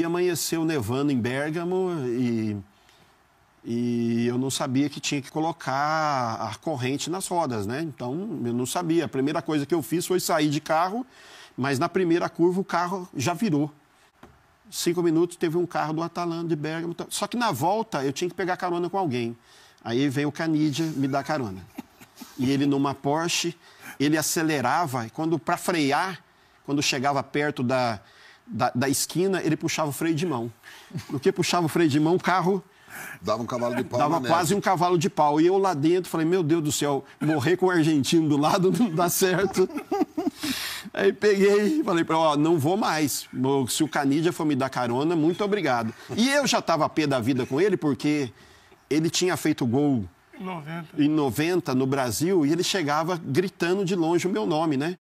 E amanheceu nevando em Bérgamo e, e eu não sabia que tinha que colocar a corrente nas rodas, né? Então eu não sabia. A primeira coisa que eu fiz foi sair de carro, mas na primeira curva o carro já virou. Cinco minutos teve um carro do Atalanta de Bérgamo. Tá? Só que na volta eu tinha que pegar carona com alguém. Aí veio o Canidia me dar carona. E ele numa Porsche, ele acelerava, e quando para frear, quando chegava perto da, da, da esquina, ele puxava o freio de mão. Porque puxava o freio de mão, o carro Dava um cavalo de pau. Dava quase um cavalo de pau. E eu lá dentro falei, meu Deus do céu, morrer com o argentino do lado não dá certo. Aí peguei e falei para ó, não vou mais. Se o Canidia for me dar carona, muito obrigado. E eu já estava a pé da vida com ele, porque ele tinha feito gol 90. em 90 no Brasil e ele chegava gritando de longe o meu nome, né?